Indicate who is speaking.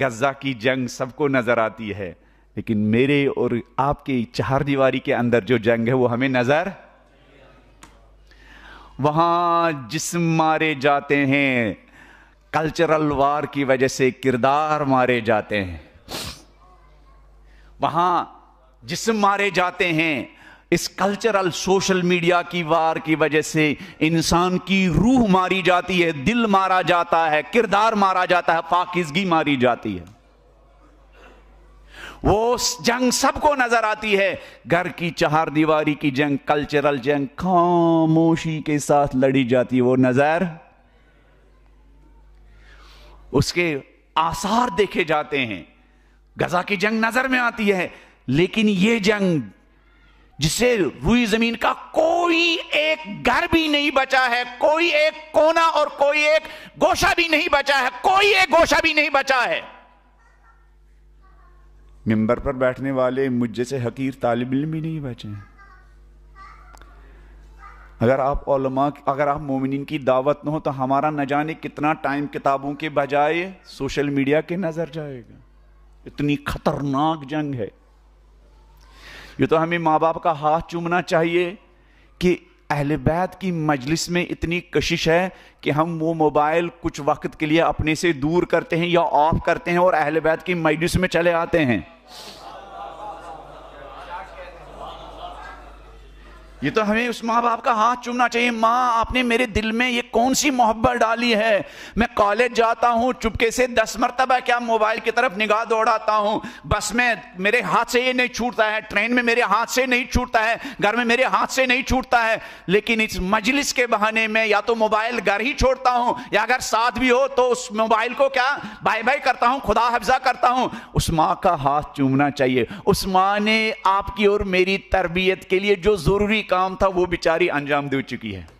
Speaker 1: गजा की जंग सबको नजर आती है लेकिन मेरे और आपके चार दीवारी के अंदर जो जंग है वो हमें नजर वहां जिस्म मारे जाते हैं कल्चरल वार की वजह से किरदार मारे जाते हैं वहां जिस्म मारे जाते हैं इस कल्चरल सोशल मीडिया की वार की वजह से इंसान की रूह मारी जाती है दिल मारा जाता है किरदार मारा जाता है पाकिजगी मारी जाती है वो जंग सबको नजर आती है घर की चार दीवारी की जंग कल्चरल जंग खामोशी के साथ लड़ी जाती है वो नजर उसके आसार देखे जाते हैं गजा की जंग नजर में आती है लेकिन ये जंग जिसे रुई जमीन का कोई एक घर भी नहीं बचा है कोई एक कोना और कोई एक गोशा भी नहीं बचा है कोई एक गोशा भी नहीं बचा है मिंबर पर बैठने वाले मुझ जैसे हकीर तालिब भी नहीं बचे हैं अगर आप ओलमा अगर आप मोमिन की दावत न हो तो हमारा न जाने कितना टाइम किताबों के बजाय सोशल मीडिया के नज़र जाएगा इतनी खतरनाक जंग है ये तो हमें माँ बाप का हाथ चूमना चाहिए कि अहल बैत की मजलिस में इतनी कशिश है कि हम वो मोबाइल कुछ वक्त के लिए अपने से दूर करते हैं या ऑफ करते हैं और अहल बैत की मजलिस में चले आते हैं ये तो हमें उस माँ बाप का हाथ चूमना चाहिए माँ आपने मेरे दिल में ये कौन सी मोहब्बत डाली है मैं कॉलेज जाता हूँ चुपके से दस मरतबा क्या मोबाइल की तरफ निगाह दौड़ाता हूँ बस में मेरे हाथ से ये नहीं छूटता है ट्रेन में मेरे हाथ से नहीं छूटता है घर में मेरे हाथ से नहीं छूटता है लेकिन इस मजलिस के बहाने में या तो मोबाइल घर ही छोड़ता हूँ या अगर साथ भी हो तो उस मोबाइल को क्या बाय बाय करता हूँ खुदा हफ्जा करता हूँ उस माँ का हाथ चूमना चाहिए उस माँ ने आपकी और मेरी तरबियत के लिए जो ज़रूरी काम था वो बेचारी अंजाम दे चुकी है